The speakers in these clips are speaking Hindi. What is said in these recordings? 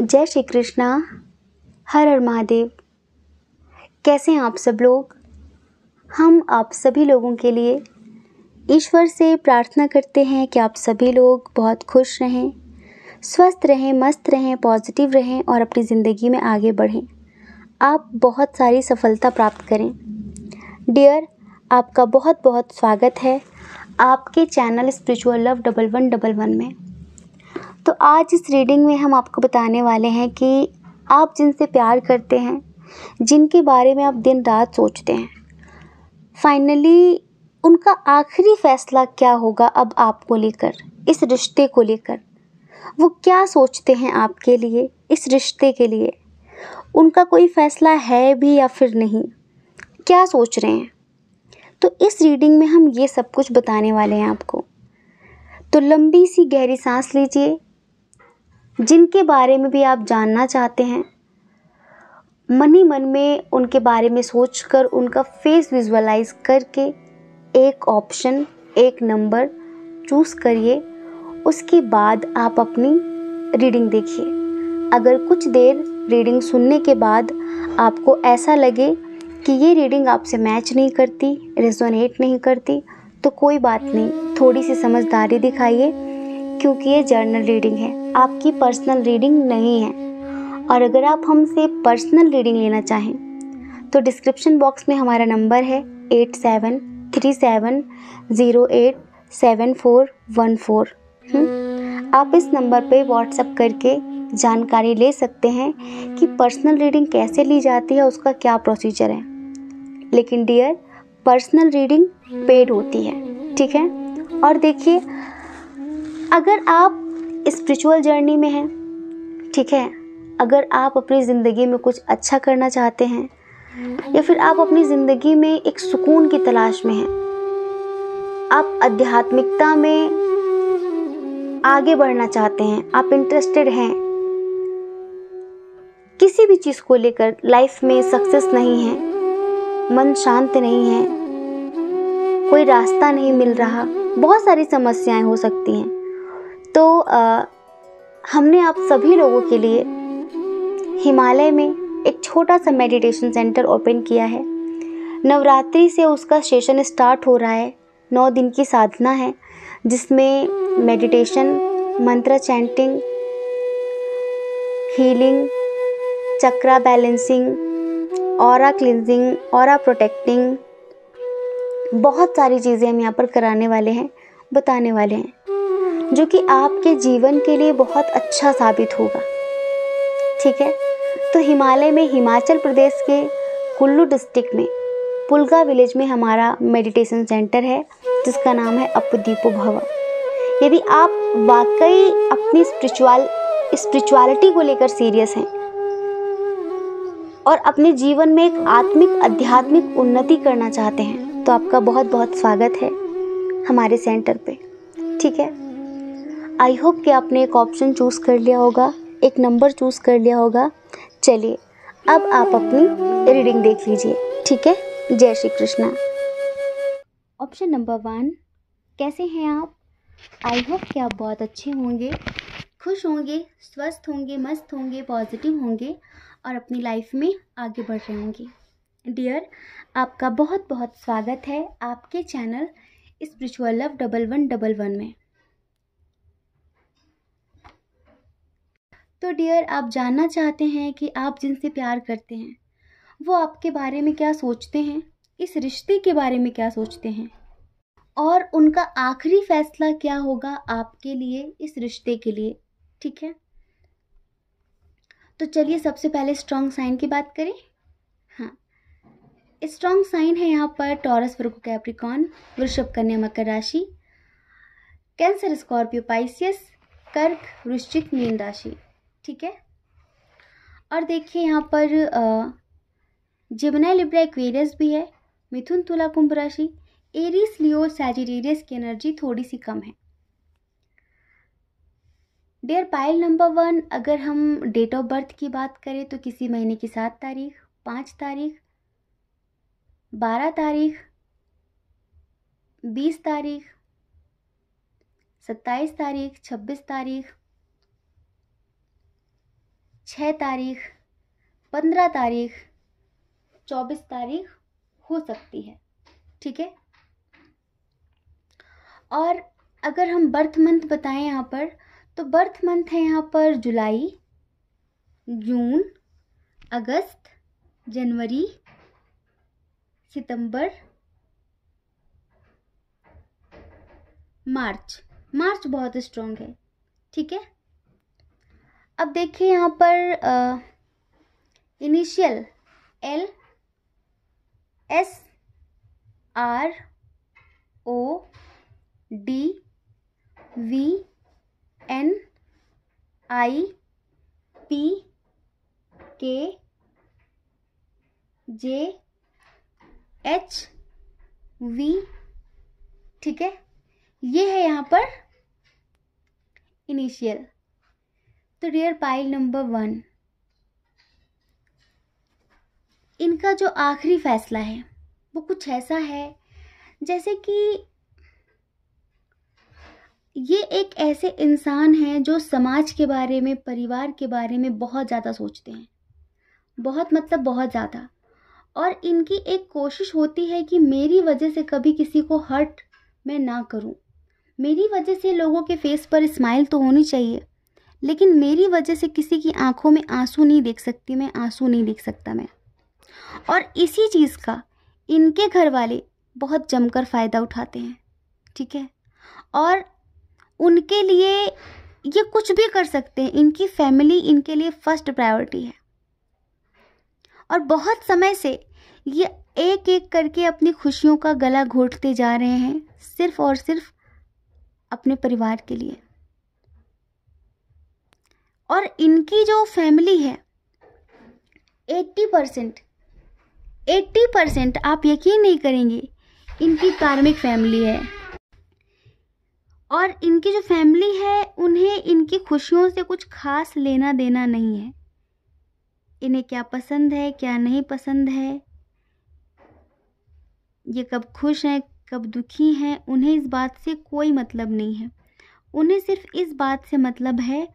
जय श्री कृष्णा हर हर महादेव कैसे हैं आप सब लोग हम आप सभी लोगों के लिए ईश्वर से प्रार्थना करते हैं कि आप सभी लोग बहुत खुश रहें स्वस्थ रहें मस्त रहें पॉजिटिव रहें और अपनी ज़िंदगी में आगे बढ़ें आप बहुत सारी सफलता प्राप्त करें डियर आपका बहुत बहुत स्वागत है आपके channel spiritual love double one double one में तो आज इस रीडिंग में हम आपको बताने वाले हैं कि आप जिनसे प्यार करते हैं जिनके बारे में आप दिन रात सोचते हैं फाइनली उनका आखिरी फैसला क्या होगा अब आपको लेकर इस रिश्ते को लेकर वो क्या सोचते हैं आपके लिए इस रिश्ते के लिए उनका कोई फैसला है भी या फिर नहीं क्या सोच रहे हैं तो इस रीडिंग में हम ये सब कुछ बताने वाले हैं आपको तो लंबी सी गहरी सांस लीजिए जिनके बारे में भी आप जानना चाहते हैं मन ही मन में उनके बारे में सोच कर उनका फेस विजुअलाइज करके एक ऑप्शन एक नंबर चूज़ करिए उसके बाद आप अपनी रीडिंग देखिए अगर कुछ देर रीडिंग सुनने के बाद आपको ऐसा लगे कि ये रीडिंग आपसे मैच नहीं करती रेजोनेट नहीं करती तो कोई बात नहीं थोड़ी सी समझदारी दिखाइए क्योंकि ये जर्नल रीडिंग है आपकी पर्सनल रीडिंग नहीं है और अगर आप हमसे पर्सनल रीडिंग लेना चाहें तो डिस्क्रिप्शन बॉक्स में हमारा नंबर है eight seven three seven zero eight seven four one four आप इस नंबर पे व्हाट्सअप करके जानकारी ले सकते हैं कि पर्सनल रीडिंग कैसे ली जाती है उसका क्या प्रोसीजर है लेकिन डियर पर्सनल रीडिंग पेड होती है ठीक है और देखिए अगर आप स्पिरिचुअल जर्नी में हैं ठीक है अगर आप अपनी ज़िंदगी में कुछ अच्छा करना चाहते हैं या फिर आप अपनी ज़िंदगी में एक सुकून की तलाश में हैं आप आध्यात्मिकता में आगे बढ़ना चाहते हैं आप इंटरेस्टेड हैं किसी भी चीज़ को लेकर लाइफ में सक्सेस नहीं है मन शांत नहीं है कोई रास्ता नहीं मिल रहा बहुत सारी समस्याएं हो सकती हैं तो आ, हमने आप सभी लोगों के लिए हिमालय में एक छोटा सा मेडिटेशन सेंटर ओपन किया है नवरात्रि से उसका सेशन स्टार्ट हो रहा है नौ दिन की साधना है जिसमें meditation mantra chanting healing chakra balancing और क्लिनजिंग और प्रोटेक्टिंग बहुत सारी चीज़ें हम यहाँ पर कराने वाले हैं बताने वाले हैं जो कि आपके जीवन के लिए बहुत अच्छा साबित होगा ठीक है तो हिमालय में हिमाचल प्रदेश के कुल्लू डिस्ट्रिक्ट में पुलगा विलेज में हमारा मेडिटेशन सेंटर है जिसका नाम है अपदीपो भवन यदि आप वाकई अपनी स्पिरिचुअल स्पिरिचुअलिटी को लेकर सीरियस हैं और अपने जीवन में एक आत्मिक आध्यात्मिक उन्नति करना चाहते हैं तो आपका बहुत बहुत स्वागत है हमारे सेंटर पे ठीक है आई होप कि आपने एक ऑप्शन चूज़ कर लिया होगा एक नंबर चूज़ कर लिया होगा चलिए अब आप अपनी रीडिंग देख लीजिए ठीक है जय Shri Krishna option number one कैसे हैं आप आई होप कि आप बहुत अच्छे होंगे खुश होंगे स्वस्थ होंगे मस्त होंगे पॉजिटिव होंगे और अपनी लाइफ में आगे बढ़ रहे होंगे डियर आपका बहुत बहुत स्वागत है आपके channel spiritual love double one double one में तो डियर आप जानना चाहते हैं कि आप जिनसे प्यार करते हैं वो आपके बारे में क्या सोचते हैं इस रिश्ते के बारे में क्या सोचते हैं और उनका आखिरी फैसला क्या होगा आपके लिए इस रिश्ते के लिए ठीक है तो चलिए सबसे पहले स्ट्रॉन्ग साइन की बात करें हाँ स्ट्रॉन्ग साइन है यहाँ पर टॉरस वर्गो कैप्रिकॉन वृषभ कन्या मकर राशि कैंसर स्कॉर्पियो पाइसियस कर्क वृश्चिक मीन राशि ठीक है और देखिए यहाँ पर जमुना लिब्रा एक्वेरियस भी है मिथुन तुला कुंभ राशि एरिस लियो सैजिटेरियस की एनर्जी थोड़ी सी कम है डेयर पाइल नंबर वन अगर हम डेट ऑफ बर्थ की बात करें तो किसी महीने की सात तारीख पाँच तारीख बारह तारीख बीस तारीख सत्ताईस तारीख छब्बीस तारीख छः तारीख पंद्रह तारीख चौबीस तारीख हो सकती है ठीक है और अगर हम बर्थ मंथ बताएं यहाँ पर तो बर्थ मंथ है यहाँ पर जुलाई जून अगस्त जनवरी सितंबर मार्च मार्च बहुत स्ट्रॉन्ग है ठीक है अब देखिए यहाँ पर initial L S R O D V N I P K J H V ठीक है ये है यहाँ पर इनिशियल तो डियर पाइल नंबर वन इनका जो आखिरी फैसला है वो कुछ ऐसा है जैसे कि ये एक ऐसे इंसान हैं जो समाज के बारे में परिवार के बारे में बहुत ज़्यादा सोचते हैं बहुत मतलब बहुत ज़्यादा और इनकी एक कोशिश होती है कि मेरी वजह से कभी किसी को हर्ट मैं ना करूं। मेरी वजह से लोगों के फेस पर स्माइल तो होनी चाहिए लेकिन मेरी वजह से किसी की आंखों में आंसू नहीं देख सकती मैं आंसू नहीं देख सकता मैं और इसी चीज़ का इनके घर वाले बहुत जमकर फ़ायदा उठाते हैं ठीक है और उनके लिए ये कुछ भी कर सकते हैं इनकी फैमिली इनके लिए फर्स्ट प्रायोरिटी है और बहुत समय से ये एक एक करके अपनी खुशियों का गला घोटते जा रहे हैं सिर्फ और सिर्फ अपने परिवार के लिए और इनकी जो फैमिली है एट्टी परसेंट एट्टी परसेंट आप यकीन नहीं करेंगे इनकी कार्मिक फैमिली है और इनकी जो फैमिली है उन्हें इनकी खुशियों से कुछ खास लेना देना नहीं है इन्हें क्या पसंद है क्या नहीं पसंद है ये कब खुश हैं कब दुखी हैं उन्हें इस बात से कोई मतलब नहीं है उन्हें सिर्फ इस बात से मतलब है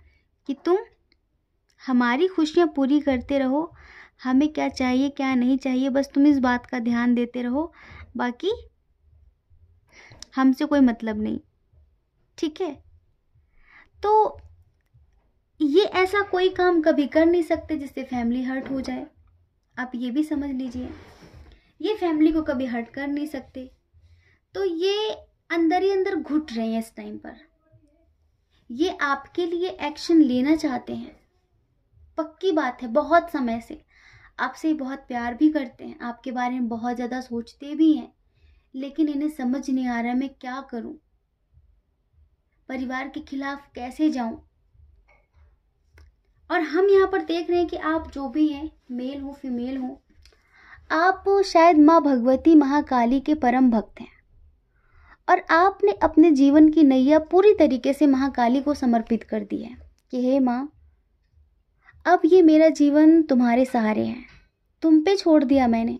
कि तुम हमारी खुशियाँ पूरी करते रहो हमें क्या चाहिए क्या नहीं चाहिए बस तुम इस बात का ध्यान देते रहो बाकी हमसे कोई मतलब नहीं ठीक है तो ये ऐसा कोई काम कभी कर नहीं सकते जिससे फैमिली हर्ट हो जाए आप ये भी समझ लीजिए ये फैमिली को कभी हर्ट कर नहीं सकते तो ये अंदर ही अंदर घुट रहे हैं इस टाइम पर ये आपके लिए एक्शन लेना चाहते हैं पक्की बात है बहुत समय से आपसे बहुत प्यार भी करते हैं आपके बारे में बहुत ज़्यादा सोचते भी हैं लेकिन इन्हें समझ नहीं आ रहा है मैं क्या करूं परिवार के खिलाफ कैसे जाऊं और हम यहाँ पर देख रहे हैं कि आप जो भी हैं मेल हो फीमेल हो आप शायद माँ भगवती महाकाली के परम भक्त हैं और आपने अपने जीवन की नैया पूरी तरीके से महाकाली को समर्पित कर दी है कि हे माँ अब ये मेरा जीवन तुम्हारे सहारे हैं तुम पे छोड़ दिया मैंने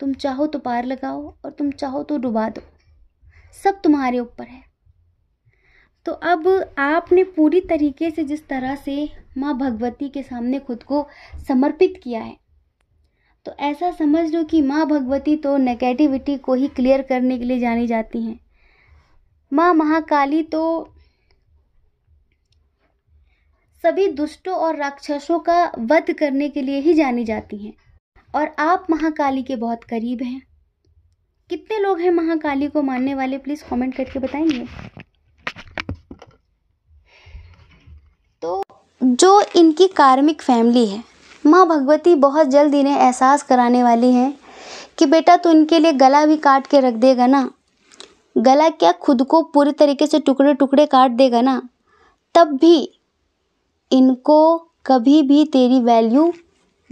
तुम चाहो तो पार लगाओ और तुम चाहो तो डुबा दो सब तुम्हारे ऊपर है तो अब आपने पूरी तरीके से जिस तरह से माँ भगवती के सामने खुद को समर्पित किया है तो ऐसा समझ लो कि माँ भगवती तो नेगेटिविटी को ही क्लियर करने के लिए जानी जाती हैं माँ महाकाली तो सभी दुष्टों और राक्षसों का वध करने के लिए ही जानी जाती हैं और आप महाकाली के बहुत करीब हैं कितने लोग हैं महाकाली को मानने वाले प्लीज़ कमेंट करके बताएंगे तो जो इनकी कार्मिक फैमिली है माँ भगवती बहुत जल्द इन्हें एहसास कराने वाली हैं कि बेटा तू इनके लिए गला भी काट के रख देगा ना गला क्या खुद को पूरे तरीके से टुकड़े टुकड़े काट देगा ना तब भी इनको कभी भी तेरी वैल्यू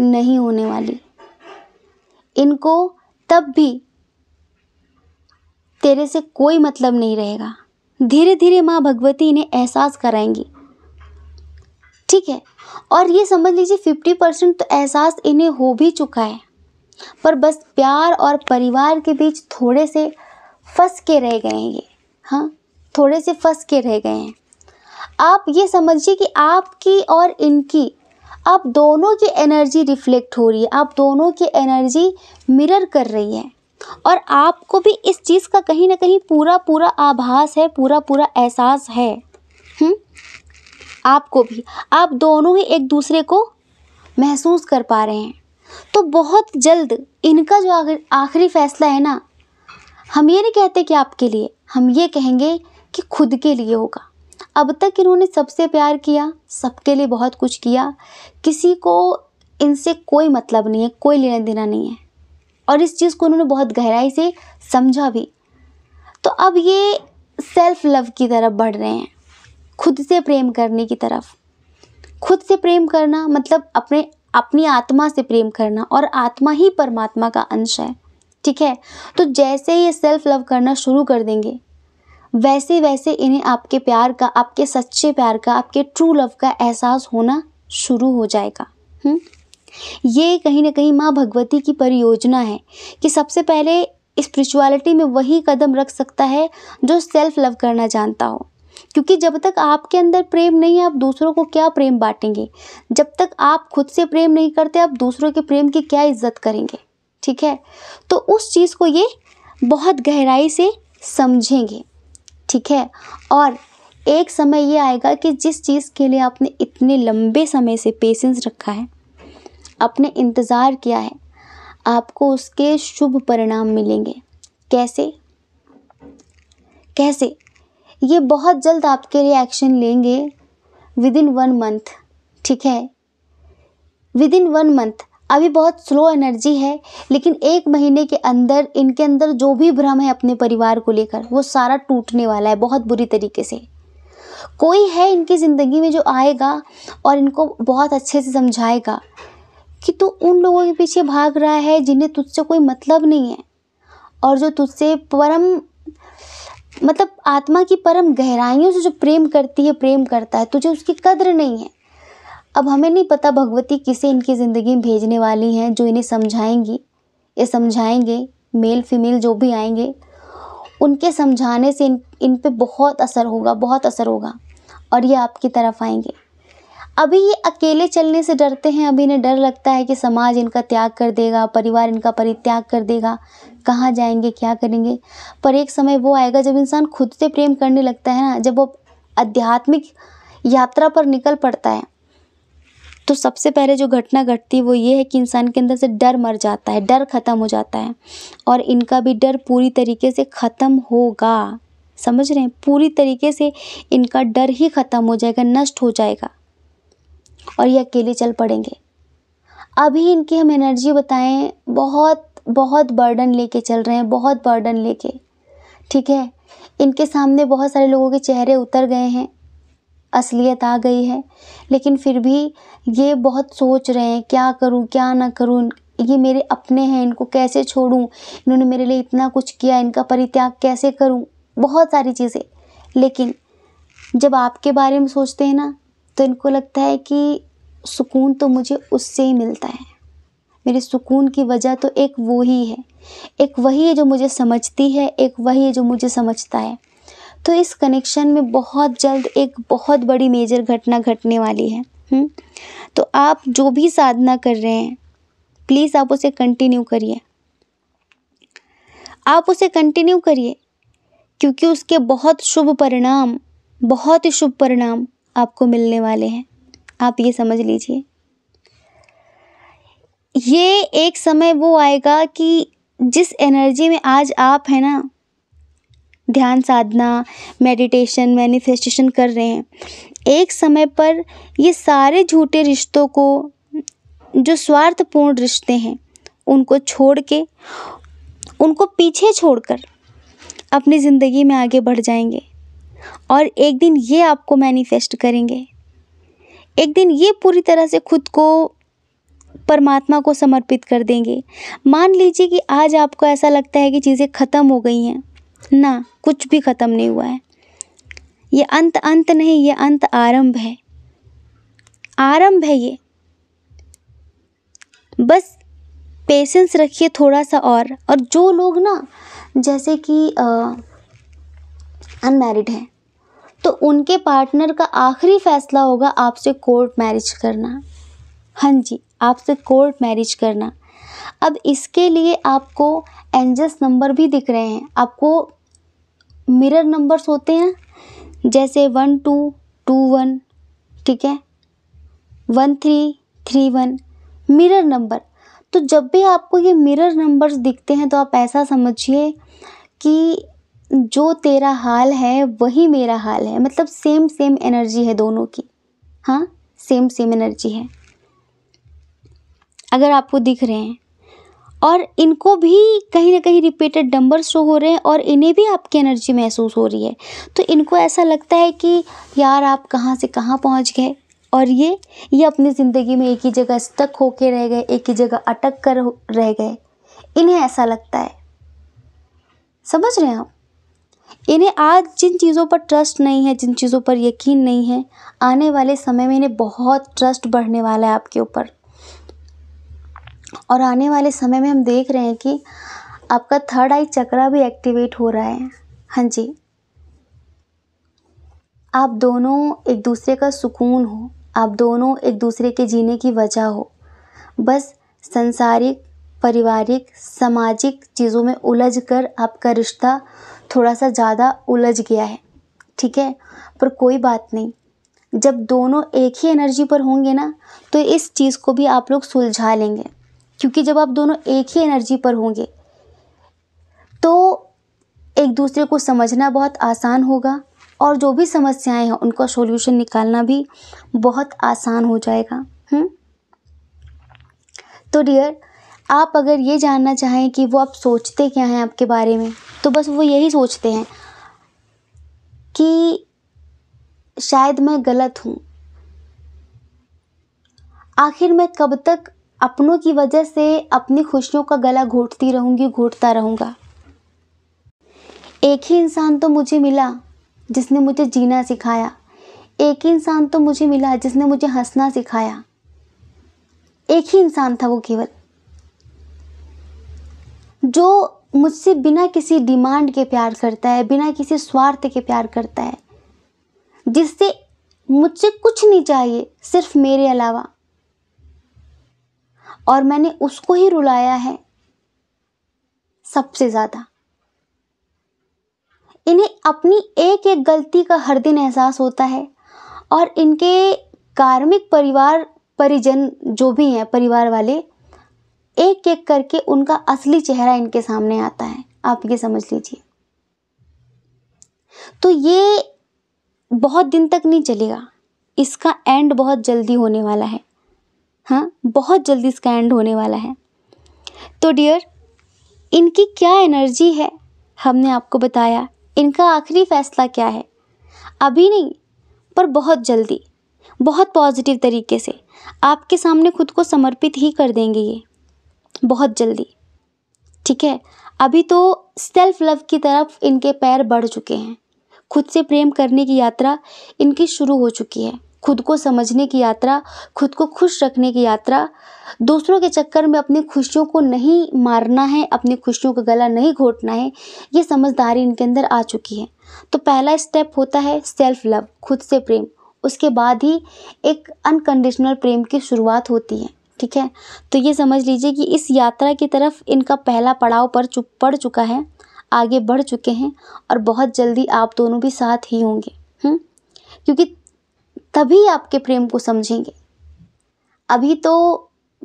नहीं होने वाली इनको तब भी तेरे से कोई मतलब नहीं रहेगा धीरे धीरे माँ भगवती इन्हें एहसास कराएंगी ठीक है और ये समझ लीजिए फिफ्टी परसेंट तो एहसास इन्हें हो भी चुका है पर बस प्यार और परिवार के बीच थोड़े से फंस के रह गए हैं ये हाँ थोड़े से फंस के रह गए हैं आप ये समझिए कि आपकी और इनकी आप दोनों की एनर्जी रिफ्लेक्ट हो रही है आप दोनों की एनर्जी मिरर कर रही है और आपको भी इस चीज़ का कहीं ना कहीं पूरा पूरा आभास है पूरा पूरा एहसास है हुँ? हम्म? आपको भी आप दोनों ही एक दूसरे को महसूस कर पा रहे हैं तो बहुत जल्द इनका जो आखिरी फैसला है ना हम ये नहीं कहते कि आपके लिए हम ये कहेंगे कि खुद के लिए होगा अब तक इन्होंने सबसे प्यार किया सबके लिए बहुत कुछ किया किसी को इनसे कोई मतलब नहीं है कोई लेना देना नहीं है और इस चीज़ को उन्होंने बहुत गहराई से समझा भी तो अब ये सेल्फ लव की तरफ बढ़ रहे हैं खुद से प्रेम करने की तरफ खुद से प्रेम करना मतलब अपने अपनी आत्मा से प्रेम करना और आत्मा ही परमात्मा का अंश है ठीक है तो जैसे ये सेल्फ लव करना शुरू कर देंगे वैसे वैसे इन्हें आपके प्यार का आपके सच्चे प्यार का आपके ट्रू लव का एहसास होना शुरू हो जाएगा हुँ? ये कहीं ना कहीं माँ भगवती की परियोजना है कि सबसे पहले स्पिरिचुअलिटी में वही कदम रख सकता है जो सेल्फ लव करना जानता हो क्योंकि जब तक आपके अंदर प्रेम नहीं है आप दूसरों को क्या प्रेम बांटेंगे जब तक आप खुद से प्रेम नहीं करते आप दूसरों के प्रेम की क्या इज्जत करेंगे ठीक है तो उस चीज़ को ये बहुत गहराई से समझेंगे ठीक है और एक समय ये आएगा कि जिस चीज़ के लिए आपने इतने लंबे समय से पेशेंस रखा है आपने इंतज़ार किया है आपको उसके शुभ परिणाम मिलेंगे कैसे कैसे ये बहुत जल्द आपके लिए एक्शन लेंगे विद इन वन मंथ ठीक है विद इन वन मंथ अभी बहुत स्लो एनर्जी है लेकिन एक महीने के अंदर इनके अंदर जो भी भ्रम है अपने परिवार को लेकर वो सारा टूटने वाला है बहुत बुरी तरीके से कोई है इनकी ज़िंदगी में जो आएगा और इनको बहुत अच्छे से समझाएगा कि तू उन लोगों के पीछे भाग रहा है जिन्हें तुझसे कोई मतलब नहीं है और जो तुझसे परम मतलब आत्मा की परम गहराइयों से जो प्रेम करती है प्रेम करता है तुझे उसकी कद्र नहीं है अब हमें नहीं पता भगवती किसे इनकी ज़िंदगी में भेजने वाली हैं जो इन्हें समझाएंगी ये समझाएंगे मेल फीमेल जो भी आएंगे उनके समझाने से इन इन पर बहुत असर होगा बहुत असर होगा और ये आपकी तरफ आएंगे अभी ये अकेले चलने से डरते हैं अभी इन्हें डर लगता है कि समाज इनका त्याग कर देगा परिवार इनका परित्याग कर देगा कहाँ जाएंगे क्या करेंगे पर एक समय वो आएगा जब इंसान खुद से प्रेम करने लगता है ना जब वो आध्यात्मिक यात्रा पर निकल पड़ता है तो सबसे पहले जो घटना घटती है वो ये है कि इंसान के अंदर से डर मर जाता है डर ख़त्म हो जाता है और इनका भी डर पूरी तरीके से ख़त्म होगा समझ रहे हैं पूरी तरीके से इनका डर ही ख़त्म हो जाएगा नष्ट हो जाएगा और ये अकेले चल पड़ेंगे अभी इनकी हम एनर्जी बताएं बहुत बहुत बर्डन लेके चल रहे हैं बहुत बर्डन लेके ठीक है इनके सामने बहुत सारे लोगों के चेहरे उतर गए हैं असलियत आ गई है लेकिन फिर भी ये बहुत सोच रहे हैं क्या करूं क्या ना करूं ये मेरे अपने हैं इनको कैसे छोड़ूं इन्होंने मेरे लिए इतना कुछ किया इनका परित्याग कैसे करूं बहुत सारी चीज़ें लेकिन जब आपके बारे में सोचते हैं ना तो इनको लगता है कि सुकून तो मुझे उससे ही मिलता है मेरे सुकून की वजह तो एक वो ही है एक वही है जो मुझे समझती है एक वही है जो मुझे समझता है तो इस कनेक्शन में बहुत जल्द एक बहुत बड़ी मेजर घटना घटने वाली है हुँ? हम्म? तो आप जो भी साधना कर रहे हैं प्लीज़ आप उसे कंटिन्यू करिए आप उसे कंटिन्यू करिए क्योंकि उसके बहुत शुभ परिणाम बहुत ही शुभ परिणाम आपको मिलने वाले हैं आप ये समझ लीजिए ये एक समय वो आएगा कि जिस एनर्जी में आज आप है ना ध्यान साधना मेडिटेशन मैनिफेस्टेशन कर रहे हैं एक समय पर ये सारे झूठे रिश्तों को जो स्वार्थपूर्ण रिश्ते हैं उनको छोड़ के उनको पीछे छोड़कर अपनी ज़िंदगी में आगे बढ़ जाएंगे और एक दिन ये आपको मैनिफेस्ट करेंगे एक दिन ये पूरी तरह से खुद को परमात्मा को समर्पित कर देंगे मान लीजिए कि आज आपको ऐसा लगता है कि चीज़ें ख़त्म हो गई हैं ना कुछ भी ख़त्म नहीं हुआ है ये अंत अंत नहीं ये अंत आरंभ है आरंभ है ये बस पेशेंस रखिए थोड़ा सा और और जो लोग ना जैसे कि अनमैरिड हैं तो उनके पार्टनर का आखिरी फैसला होगा आपसे कोर्ट मैरिज करना हाँ जी आपसे कोर्ट मैरिज करना अब इसके लिए आपको एनजस नंबर भी दिख रहे हैं आपको मिरर नंबर्स होते हैं जैसे वन टू टू वन ठीक है one three three one mirror number तो जब भी आपको ये मिरर नंबर्स दिखते हैं तो आप ऐसा समझिए कि जो तेरा हाल है वही मेरा हाल है मतलब सेम सेम एनर्जी है दोनों की हाँ सेम सेम एनर्जी है अगर आपको दिख रहे हैं और इनको भी कहीं ना कहीं रिपीटेड डंबर शो हो रहे हैं और इन्हें भी आपकी एनर्जी महसूस हो रही है तो इनको ऐसा लगता है कि यार आप कहाँ से कहाँ पहुँच गए और ये ये अपनी ज़िंदगी में एक ही जगह स्टक होके रह गए एक ही जगह अटक कर रह गए इन्हें ऐसा लगता है समझ रहे हैं आप इन्हें आज जिन चीज़ों पर ट्रस्ट नहीं है जिन चीज़ों पर यकीन नहीं है आने वाले समय में इन्हें बहुत ट्रस्ट बढ़ने वाला है आपके ऊपर और आने वाले समय में हम देख रहे हैं कि आपका थर्ड आई चक्रा भी एक्टिवेट हो रहा है हाँ जी आप दोनों एक दूसरे का सुकून हो आप दोनों एक दूसरे के जीने की वजह हो बस संसारिक पारिवारिक सामाजिक चीज़ों में उलझ कर आपका रिश्ता थोड़ा सा ज़्यादा उलझ गया है ठीक है पर कोई बात नहीं जब दोनों एक ही एनर्जी पर होंगे ना तो इस चीज़ को भी आप लोग सुलझा लेंगे क्योंकि जब आप दोनों एक ही एनर्जी पर होंगे तो एक दूसरे को समझना बहुत आसान होगा और जो भी समस्याएं हैं उनका सॉल्यूशन निकालना भी बहुत आसान हो जाएगा हुँ? हम्म? तो डियर आप अगर ये जानना चाहें कि वो आप सोचते क्या हैं आपके बारे में तो बस वो यही सोचते हैं कि शायद मैं गलत हूँ आखिर मैं कब तक अपनों की वजह से अपनी खुशियों का गला घोटती रहूँगी घोटता रहूँगा एक ही इंसान तो मुझे मिला जिसने मुझे जीना सिखाया एक ही इंसान तो मुझे मिला जिसने मुझे हंसना सिखाया एक ही इंसान था वो केवल जो मुझसे बिना किसी डिमांड के प्यार करता है बिना किसी स्वार्थ के प्यार करता है जिससे मुझसे कुछ नहीं चाहिए सिर्फ मेरे अलावा और मैंने उसको ही रुलाया है सबसे ज़्यादा इन्हें अपनी एक एक गलती का हर दिन एहसास होता है और इनके कार्मिक परिवार परिजन जो भी हैं परिवार वाले एक एक करके उनका असली चेहरा इनके सामने आता है आप ये समझ लीजिए तो ये बहुत दिन तक नहीं चलेगा इसका एंड बहुत जल्दी होने वाला है हाँ बहुत जल्दी इसका एंड होने वाला है तो डियर इनकी क्या एनर्जी है हमने आपको बताया इनका आखिरी फैसला क्या है अभी नहीं पर बहुत जल्दी बहुत पॉजिटिव तरीके से आपके सामने खुद को समर्पित ही कर देंगे ये बहुत जल्दी ठीक है अभी तो सेल्फ लव की तरफ इनके पैर बढ़ चुके हैं खुद से प्रेम करने की यात्रा इनकी शुरू हो चुकी है खुद को समझने की यात्रा खुद को खुश रखने की यात्रा दूसरों के चक्कर में अपनी खुशियों को नहीं मारना है अपनी खुशियों का गला नहीं घोटना है ये समझदारी इनके अंदर आ चुकी है तो पहला स्टेप होता है सेल्फ लव खुद से प्रेम उसके बाद ही एक अनकंडीशनल प्रेम की शुरुआत होती है ठीक है तो ये समझ लीजिए कि इस यात्रा की तरफ इनका पहला पड़ाव पर चुप पड़ चुका है आगे बढ़ चुके हैं और बहुत जल्दी आप दोनों भी साथ ही होंगे हुँ? हम्म? क्योंकि तभी आपके प्रेम को समझेंगे अभी तो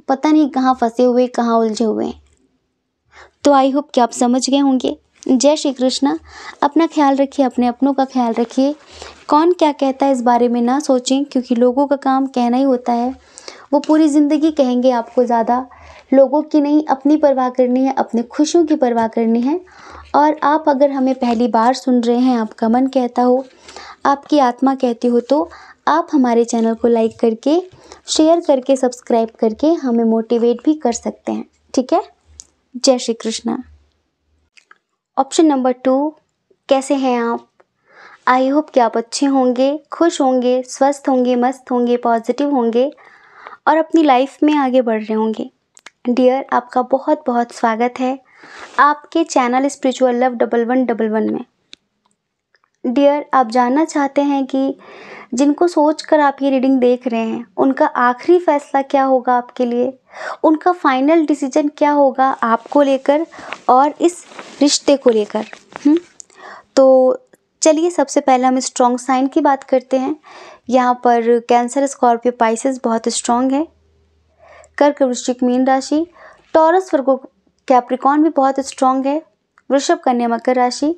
पता नहीं कहाँ फंसे हुए कहाँ उलझे हुए हैं तो आई होप कि आप समझ गए होंगे जय श्री कृष्णा अपना ख्याल रखिए अपने अपनों का ख्याल रखिए कौन क्या कहता है इस बारे में ना सोचें क्योंकि लोगों का काम कहना ही होता है वो पूरी ज़िंदगी कहेंगे आपको ज़्यादा लोगों की नहीं अपनी परवाह करनी है अपने खुशियों की परवाह करनी है और आप अगर हमें पहली बार सुन रहे हैं आपका मन कहता हो आपकी आत्मा कहती हो तो आप हमारे चैनल को लाइक करके शेयर करके सब्सक्राइब करके हमें मोटिवेट भी कर सकते हैं ठीक है जय Shri Krishna option number two कैसे हैं आप आई होप कि आप अच्छे होंगे खुश होंगे स्वस्थ होंगे मस्त होंगे पॉजिटिव होंगे और अपनी लाइफ में आगे बढ़ रहे होंगे डियर आपका बहुत बहुत स्वागत है आपके channel spiritual love double one double one में डियर आप जानना चाहते हैं कि जिनको सोच कर आप ये रीडिंग देख रहे हैं उनका आखिरी फैसला क्या होगा आपके लिए उनका फाइनल डिसीजन क्या होगा आपको लेकर और इस रिश्ते को लेकर हम्म, तो चलिए सबसे पहले हम स्ट्रॉन्ग साइन की बात करते हैं यहाँ पर कैंसर स्कॉर्पियो पाइसिस बहुत स्ट्रांग है कर्क वृश्चिक मीन राशि टॉरस वर्गो कैप्रिकॉन भी बहुत स्ट्रांग है वृषभ कन्या मकर राशि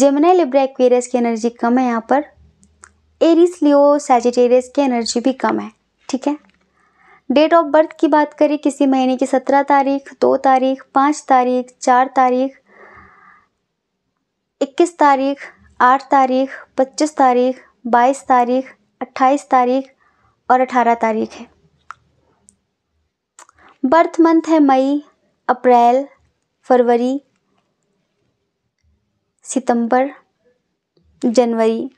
जेमिनी लिब्रा एक्वेरियस की एनर्जी कम है यहाँ पर एरिस लियो सैजिटेरियस की एनर्जी भी कम है ठीक है डेट ऑफ बर्थ की बात करें किसी महीने की सत्रह तारीख दो तारीख पाँच तारीख चार तारीख इक्कीस तारीख आठ तारीख पच्चीस तारीख बाईस तारीख अट्ठाईस तारीख और अठारह तारीख है बर्थ मंथ है मई अप्रैल फरवरी सितंबर जनवरी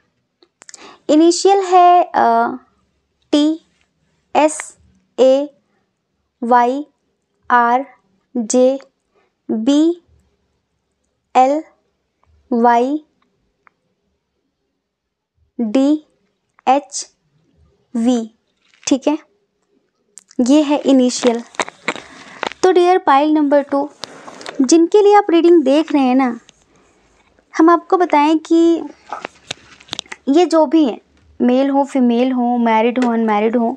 इनिशियल है T S A Y R J B L Y D H V ठीक है ये है इनिशियल तो डियर पाइल नंबर टू जिनके लिए आप रीडिंग देख रहे हैं ना हम आपको बताएं कि ये जो भी हैं मेल हो फीमेल हो मैरिड हो अनमैरिड हो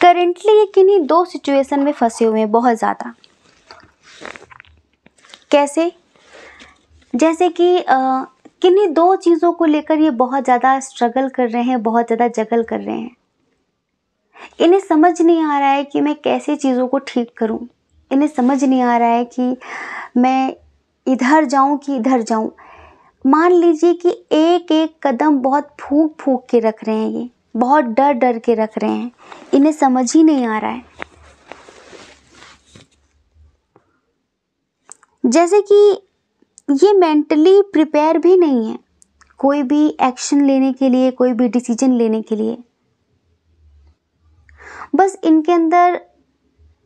करेंटली ये किन्हीं दो सिचुएशन में फंसे हुए हैं बहुत ज़्यादा कैसे जैसे कि किन्हीं दो चीज़ों को लेकर ये बहुत ज़्यादा स्ट्रगल कर रहे हैं बहुत ज़्यादा जगल कर रहे हैं इन्हें समझ नहीं आ रहा है कि मैं कैसे चीज़ों को ठीक करूं इन्हें समझ नहीं आ रहा है कि मैं इधर जाऊं कि इधर जाऊं मान लीजिए कि एक एक कदम बहुत फूक फूक के रख रहे हैं ये बहुत डर डर के रख रहे हैं इन्हें समझ ही नहीं आ रहा है जैसे कि ये मेंटली प्रिपेयर भी नहीं है कोई भी एक्शन लेने के लिए कोई भी डिसीजन लेने के लिए बस इनके अंदर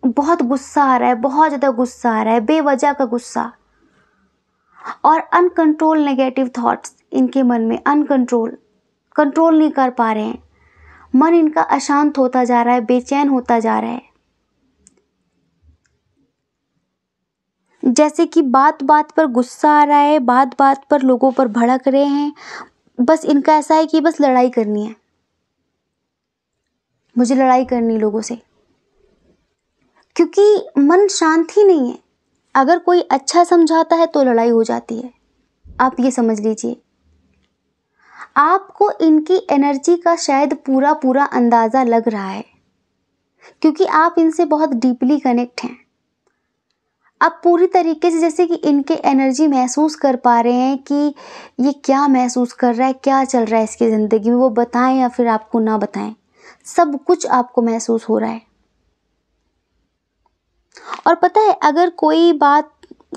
बहुत गुस्सा आ रहा है बहुत ज़्यादा गुस्सा आ रहा है बेवजह का गुस्सा और अनकंट्रोल नेगेटिव थॉट्स इनके मन में अनकंट्रोल कंट्रोल नहीं कर पा रहे हैं मन इनका अशांत होता जा रहा है बेचैन होता जा रहा है जैसे कि बात बात पर गुस्सा आ रहा है बात बात पर लोगों पर भड़क रहे हैं बस इनका ऐसा है कि बस लड़ाई करनी है मुझे लड़ाई करनी लोगों से क्योंकि मन शांत ही नहीं है अगर कोई अच्छा समझाता है तो लड़ाई हो जाती है आप ये समझ लीजिए आपको इनकी एनर्जी का शायद पूरा पूरा अंदाज़ा लग रहा है क्योंकि आप इनसे बहुत डीपली कनेक्ट हैं आप पूरी तरीके से जैसे कि इनके एनर्जी महसूस कर पा रहे हैं कि ये क्या महसूस कर रहा है क्या चल रहा है इसकी ज़िंदगी में वो बताएं या फिर आपको ना बताएं सब कुछ आपको महसूस हो रहा है और पता है अगर कोई बात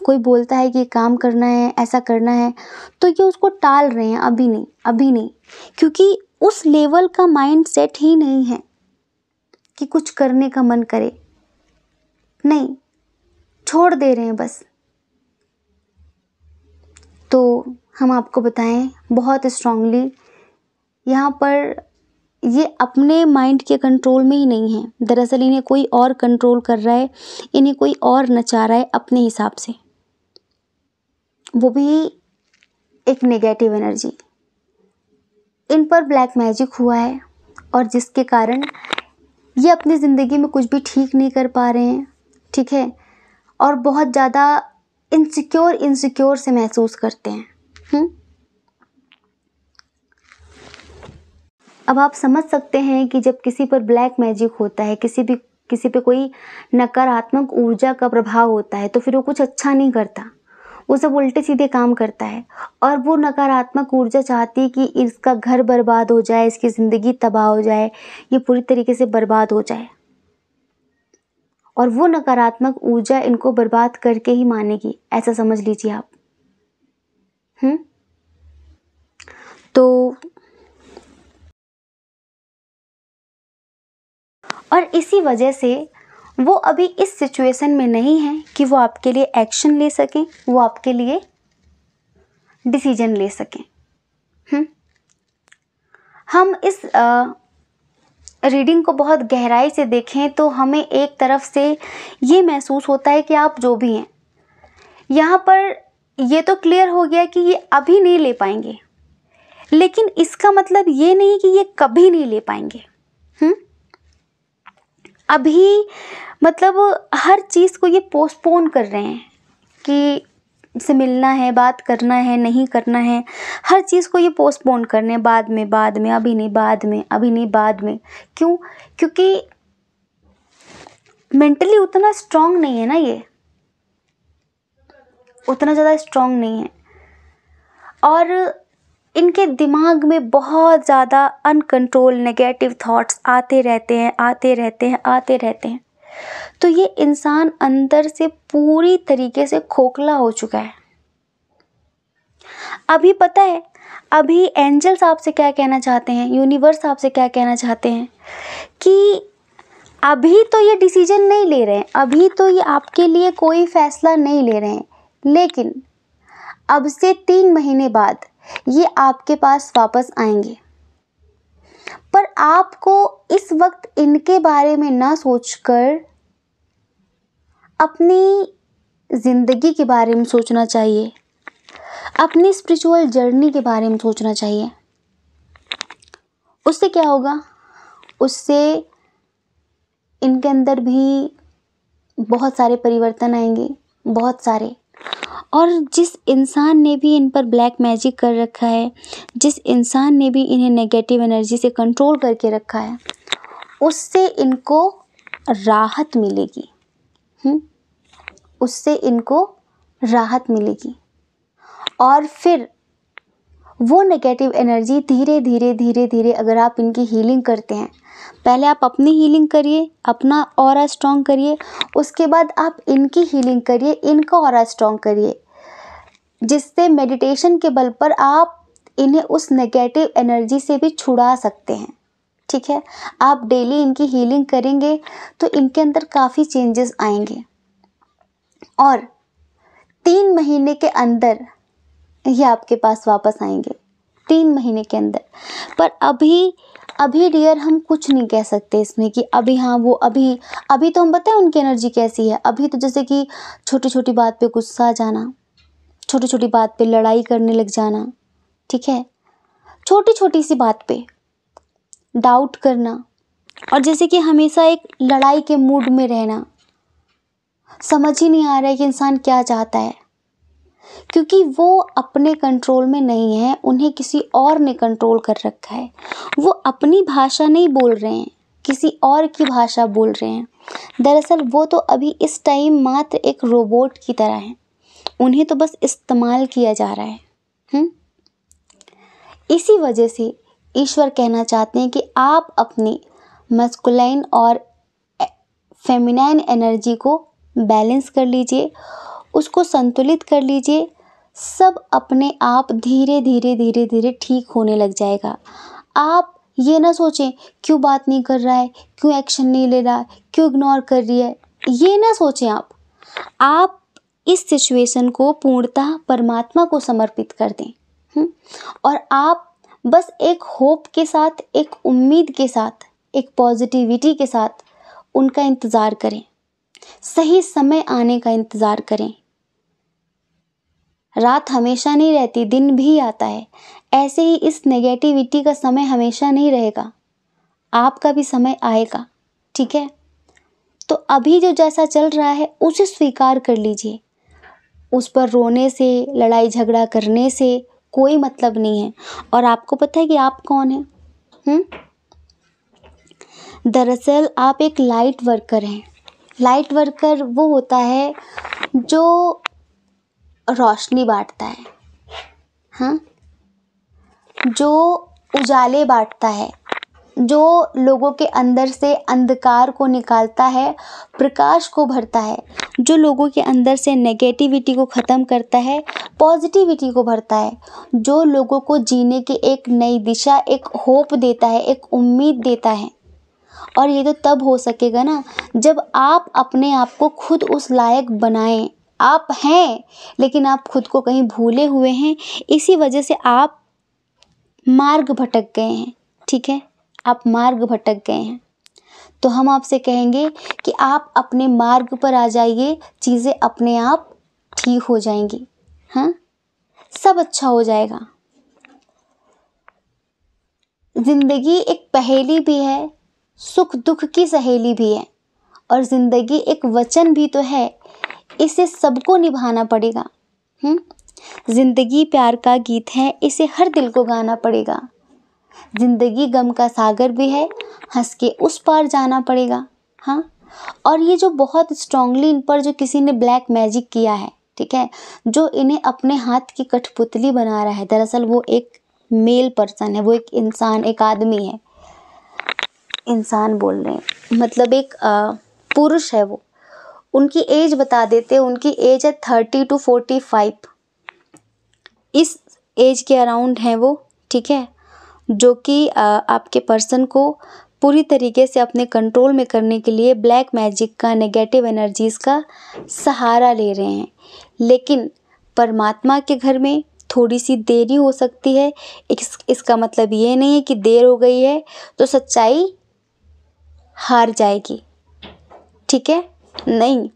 कोई बोलता है कि ये काम करना है ऐसा करना है तो ये उसको टाल रहे हैं अभी नहीं अभी नहीं क्योंकि उस लेवल का माइंड सेट ही नहीं है कि कुछ करने का मन करे नहीं छोड़ दे रहे हैं बस तो हम आपको बताएं बहुत स्ट्रांगली यहाँ पर ये अपने माइंड के कंट्रोल में ही नहीं है दरअसल इन्हें कोई और कंट्रोल कर रहा है इन्हें कोई और नचा रहा है अपने हिसाब से वो भी एक नेगेटिव एनर्जी इन पर ब्लैक मैजिक हुआ है और जिसके कारण ये अपनी ज़िंदगी में कुछ भी ठीक नहीं कर पा रहे हैं ठीक है और बहुत ज़्यादा इनसिक्योर इनसिक्योर से महसूस करते हैं हम्म? अब आप समझ सकते हैं कि जब किसी पर ब्लैक मैजिक होता है किसी भी किसी पे कोई नकारात्मक ऊर्जा का प्रभाव होता है तो फिर वो कुछ अच्छा नहीं करता वो सब उल्टे सीधे काम करता है और वो नकारात्मक ऊर्जा चाहती है कि इसका घर बर्बाद हो जाए इसकी ज़िंदगी तबाह हो जाए ये पूरी तरीके से बर्बाद हो जाए और वो नकारात्मक ऊर्जा इनको बर्बाद करके ही मानेगी ऐसा समझ लीजिए आप हम्म तो और इसी वजह से वो अभी इस सिचुएशन में नहीं है कि वो आपके लिए एक्शन ले सकें वो आपके लिए डिसीजन ले सकें हम्म? हम इस आ, रीडिंग को बहुत गहराई से देखें तो हमें एक तरफ से ये महसूस होता है कि आप जो भी हैं यहाँ पर ये तो क्लियर हो गया कि ये अभी नहीं ले पाएंगे लेकिन इसका मतलब ये नहीं कि ये कभी नहीं ले पाएंगे हम्म अभी मतलब हर चीज़ को ये पोस्टपोन कर रहे हैं कि से मिलना है बात करना है नहीं करना है हर चीज़ को ये पोस्टपोन करने बाद में बाद में अभी नहीं बाद में अभी नहीं बाद में क्यों क्योंकि मेंटली उतना स्ट्रांग नहीं है ना ये उतना ज़्यादा स्ट्रांग नहीं है और इनके दिमाग में बहुत ज़्यादा अनकंट्रोल नेगेटिव थॉट्स आते रहते हैं आते रहते हैं आते रहते हैं तो ये इंसान अंदर से पूरी तरीके से खोखला हो चुका है अभी पता है अभी एंजल्स आपसे क्या कहना चाहते हैं यूनिवर्स आपसे क्या कहना चाहते हैं कि अभी तो ये डिसीजन नहीं ले रहे हैं अभी तो ये आपके लिए कोई फैसला नहीं ले रहे हैं लेकिन अब से तीन महीने बाद ये आपके पास वापस आएंगे पर आपको इस वक्त इनके बारे में ना सोचकर अपनी ज़िंदगी के बारे में सोचना चाहिए अपनी स्पिरिचुअल जर्नी के बारे में सोचना चाहिए उससे क्या होगा उससे इनके अंदर भी बहुत सारे परिवर्तन आएंगे बहुत सारे और जिस इंसान ने भी इन पर ब्लैक मैजिक कर रखा है जिस इंसान ने भी इन्हें नेगेटिव एनर्जी से कंट्रोल करके रखा है उससे इनको राहत मिलेगी हम्म? उससे इनको राहत मिलेगी और फिर वो नेगेटिव एनर्जी धीरे धीरे धीरे धीरे अगर आप इनकी हीलिंग करते हैं पहले आप अपनी हीलिंग करिए अपना और स्ट्रॉन्ग करिए उसके बाद आप इनकी हीलिंग करिए इनका और स्ट्रॉन्ग करिए जिससे मेडिटेशन के बल पर आप इन्हें उस नेगेटिव एनर्जी से भी छुड़ा सकते हैं ठीक है आप डेली इनकी हीलिंग करेंगे तो इनके अंदर काफ़ी चेंजेस आएंगे और तीन महीने के अंदर ये आपके पास वापस आएंगे तीन महीने के अंदर पर अभी अभी डियर हम कुछ नहीं कह सकते इसमें कि अभी हाँ वो अभी अभी तो हम बताएं उनकी एनर्जी कैसी है अभी तो जैसे कि छोटी छोटी बात पे गुस्सा जाना छोटी छोटी बात पे लड़ाई करने लग जाना ठीक है छोटी छोटी सी बात पे डाउट करना और जैसे कि हमेशा एक लड़ाई के मूड में रहना समझ ही नहीं आ रहा है कि इंसान क्या चाहता है क्योंकि वो अपने कंट्रोल में नहीं है उन्हें किसी और ने कंट्रोल कर रखा है वो अपनी भाषा नहीं बोल रहे हैं किसी और की भाषा बोल रहे हैं दरअसल वो तो अभी इस टाइम मात्र एक रोबोट की तरह हैं उन्हें तो बस इस्तेमाल किया जा रहा है हम्म? इसी वजह से ईश्वर कहना चाहते हैं कि आप अपनी मस्कुलाइन और फेमिनाइन एनर्जी को बैलेंस कर लीजिए उसको संतुलित कर लीजिए सब अपने आप धीरे धीरे धीरे धीरे ठीक होने लग जाएगा आप ये ना सोचें क्यों बात नहीं कर रहा है क्यों एक्शन नहीं ले रहा है क्यों इग्नोर कर रही है ये ना सोचें आप आप इस सिचुएशन को पूर्णतः परमात्मा को समर्पित कर दें हम्म? और आप बस एक होप के साथ एक उम्मीद के साथ एक पॉजिटिविटी के साथ उनका इंतज़ार करें सही समय आने का इंतज़ार करें रात हमेशा नहीं रहती दिन भी आता है ऐसे ही इस नेगेटिविटी का समय हमेशा नहीं रहेगा आपका भी समय आएगा ठीक है तो अभी जो जैसा चल रहा है उसे स्वीकार कर लीजिए उस पर रोने से लड़ाई झगड़ा करने से कोई मतलब नहीं है और आपको पता है कि आप कौन हैं हम्म? दरअसल आप एक लाइट वर्कर हैं लाइट वर्कर वो होता है जो रोशनी बांटता है हाँ जो उजाले बांटता है जो लोगों के अंदर से अंधकार को निकालता है प्रकाश को भरता है जो लोगों के अंदर से नेगेटिविटी को ख़त्म करता है पॉजिटिविटी को भरता है जो लोगों को जीने की एक नई दिशा एक होप देता है एक उम्मीद देता है और ये तो तब हो सकेगा ना जब आप अपने आप को खुद उस लायक बनाएं आप हैं लेकिन आप खुद को कहीं भूले हुए हैं इसी वजह से आप मार्ग भटक गए हैं ठीक है आप मार्ग भटक गए हैं तो हम आपसे कहेंगे कि आप अपने मार्ग पर आ जाइए चीज़ें अपने आप ठीक हो जाएंगी हाँ सब अच्छा हो जाएगा जिंदगी एक पहेली भी है सुख दुख की सहेली भी है और ज़िंदगी एक वचन भी तो है इसे सबको निभाना पड़ेगा हम्म? ज़िंदगी प्यार का गीत है इसे हर दिल को गाना पड़ेगा ज़िंदगी गम का सागर भी है हंस के उस पार जाना पड़ेगा हाँ और ये जो बहुत स्ट्रांगली इन पर जो किसी ने ब्लैक मैजिक किया है ठीक है जो इन्हें अपने हाथ की कठपुतली बना रहा है दरअसल वो एक मेल पर्सन है वो एक इंसान एक आदमी है इंसान बोल रहे हैं मतलब एक पुरुष है वो उनकी एज बता देते उनकी एज है थर्टी टू फोर्टी फाइव इस एज के अराउंड हैं वो ठीक है जो कि आपके पर्सन को पूरी तरीके से अपने कंट्रोल में करने के लिए ब्लैक मैजिक का नेगेटिव एनर्जीज़ का सहारा ले रहे हैं लेकिन परमात्मा के घर में थोड़ी सी देरी हो सकती है इस इसका मतलब ये नहीं है कि देर हो गई है तो सच्चाई हार जाएगी ठीक है नहीं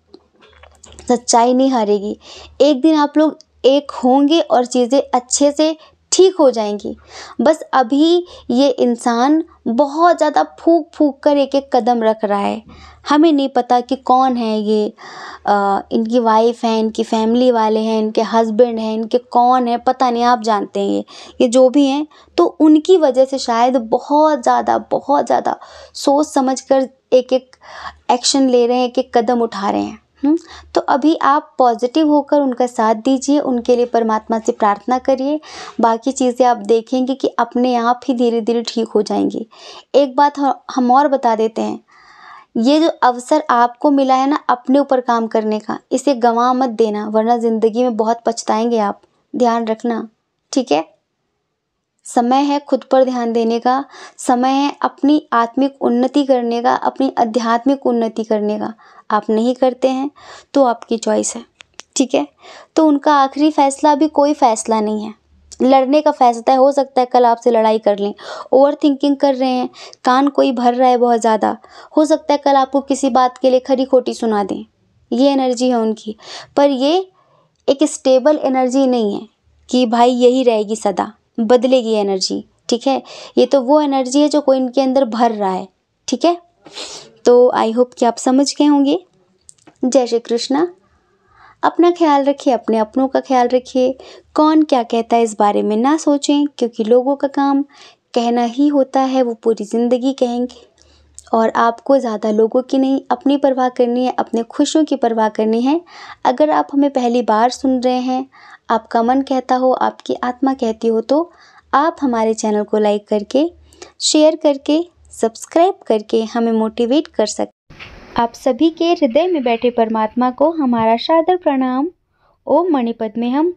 सच्चाई नहीं हारेगी एक दिन आप लोग एक होंगे और चीज़ें अच्छे से ठीक हो जाएंगी बस अभी ये इंसान बहुत ज़्यादा फूक फूँक कर एक एक कदम रख रहा है हमें नहीं पता कि कौन है ये इनकी वाइफ़ है इनकी फैमिली वाले हैं इनके हस्बैंड हैं इनके कौन है पता नहीं आप जानते हैं ये ये जो भी हैं तो उनकी वजह से शायद बहुत ज़्यादा बहुत ज़्यादा सोच समझ कर एक एक एक्शन ले रहे हैं एक एक कदम उठा रहे हैं हम्म, तो अभी आप पॉजिटिव होकर उनका साथ दीजिए उनके लिए परमात्मा से प्रार्थना करिए बाकी चीज़ें आप देखेंगे कि अपने आप ही धीरे धीरे ठीक हो जाएंगी एक बात हम और बता देते हैं ये जो अवसर आपको मिला है ना अपने ऊपर काम करने का इसे गंवा मत देना वरना ज़िंदगी में बहुत पछताएंगे आप ध्यान रखना ठीक है समय है खुद पर ध्यान देने का समय है अपनी आत्मिक उन्नति करने का अपनी आध्यात्मिक उन्नति करने का आप नहीं करते हैं तो आपकी चॉइस है ठीक है तो उनका आखिरी फैसला अभी कोई फैसला नहीं है लड़ने का फैसला है हो सकता है कल आपसे लड़ाई कर लें ओवर थिंकिंग कर रहे हैं कान कोई भर रहा है बहुत ज़्यादा हो सकता है कल आपको किसी बात के लिए खरी खोटी सुना दें ये एनर्जी है उनकी पर ये एक स्टेबल एनर्जी नहीं है कि भाई यही रहेगी सदा बदलेगी एनर्जी ठीक है ये तो वो एनर्जी है जो कोई इनके अंदर भर रहा है ठीक है तो आई होप कि आप समझ गए होंगे जय श्री कृष्णा अपना ख्याल रखिए अपने अपनों का ख्याल रखिए कौन क्या कहता है इस बारे में ना सोचें क्योंकि लोगों का काम कहना ही होता है वो पूरी ज़िंदगी कहेंगे और आपको ज़्यादा लोगों की नहीं अपनी परवाह करनी है अपने खुशियों की परवाह करनी है अगर आप हमें पहली बार सुन रहे हैं आपका मन कहता हो आपकी आत्मा कहती हो तो आप हमारे चैनल को लाइक करके शेयर करके सब्सक्राइब करके हमें मोटिवेट कर सक आप सभी के हृदय में बैठे परमात्मा को हमारा सादर प्रणाम ओम मणिपद में हम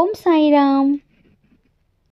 ओम साई राम